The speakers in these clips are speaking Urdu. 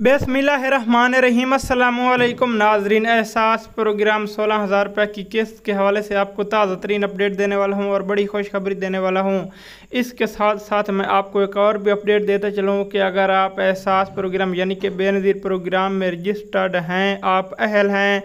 بسم اللہ الرحمن الرحیم السلام علیکم ناظرین احساس پروگرام سولہ ہزار روپے کی قسط کے حوالے سے آپ کو تازہ ترین اپڈیٹ دینے والا ہوں اور بڑی خوشخبری دینے والا ہوں اس کے ساتھ ساتھ میں آپ کو ایک اور بھی اپڈیٹ دیتا چلوں کہ اگر آپ احساس پروگرام یعنی کہ بے نظیر پروگرام میں رجسٹرڈ ہیں آپ اہل ہیں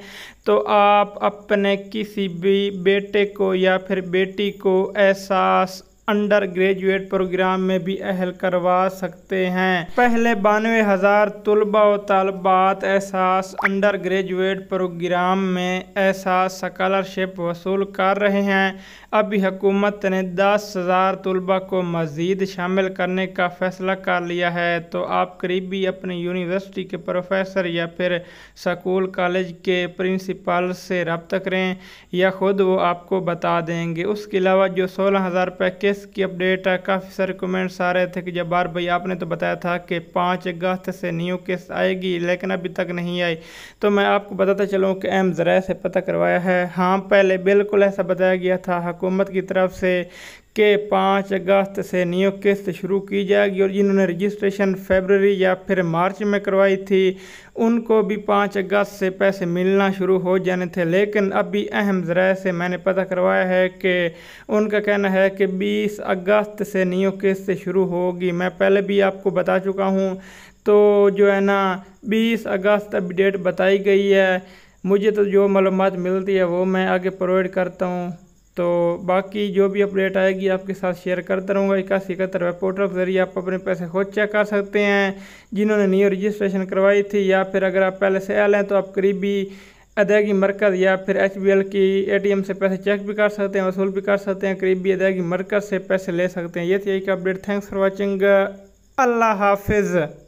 تو آپ اپنے کسی بھی بیٹے کو یا پھر بیٹی کو احساس انڈر گریجویٹ پروگرام میں بھی اہل کروا سکتے ہیں پہلے بانوے ہزار طلبہ و طالبات احساس انڈر گریجویٹ پروگرام میں احساس سکالرشپ وصول کر رہے ہیں ابھی حکومت نے دس ہزار طلبہ کو مزید شامل کرنے کا فیصلہ کر لیا ہے تو آپ قریبی اپنی یونیورسٹی کے پروفیسر یا پھر سکول کالج کے پرنسپل سے رابطہ کریں یا خود وہ آپ کو بتا دیں گے اس کے علاوہ جو سولہ ہزار پیکیج کی اپڈیٹ کافی سارے کومنٹس آ رہے تھے جب بار بھائی آپ نے تو بتایا تھا کہ پانچ اگست سے نیو کیس آئے گی لیکن ابھی تک نہیں آئی تو میں آپ کو بتاتا چلوں کہ ایم ذرائع سے پتہ کروایا ہے ہاں پہلے بالکل ایسا بتایا گیا تھا حکومت کی طرف سے کہ پانچ اگست سے نیو قسط شروع کی جائے گی اور جنہوں نے رجسٹریشن فیبرری یا پھر مارچ میں کروائی تھی ان کو بھی پانچ اگست سے پیسے ملنا شروع ہو جانے تھے لیکن ابھی اہم ذرائع سے میں نے پتہ کروایا ہے کہ ان کا کہنا ہے کہ بیس اگست سے نیو قسط شروع ہوگی میں پہلے بھی آپ کو بتا چکا ہوں تو جو ہے نا بیس اگست اب ڈیٹ بتائی گئی ہے مجھے تو جو معلومات ملتی ہے وہ میں آگے پرووائڈ کرتا ہوں تو باقی جو بھی اپڈیٹ آئے گی آپ کے ساتھ شیئر کرتا رہوں گا اکاسی اکہتر ویب پورٹر کے ذریعے آپ اپنے پیسے خود چیک کر سکتے ہیں جنہوں نے نیو رجسٹریشن کروائی تھی یا پھر اگر آپ پہلے سے ایل ہیں تو آپ قریبی ادائیگی مرکز یا پھر ایچ بی ایل کی اے ٹی ایم سے پیسے چیک بھی کر سکتے ہیں وصول بھی کر سکتے ہیں قریبی ادائیگی مرکز سے پیسے لے سکتے ہیں یہ تھی ایک اپڈیٹ تھینکس فار واچنگ اللہ حافظ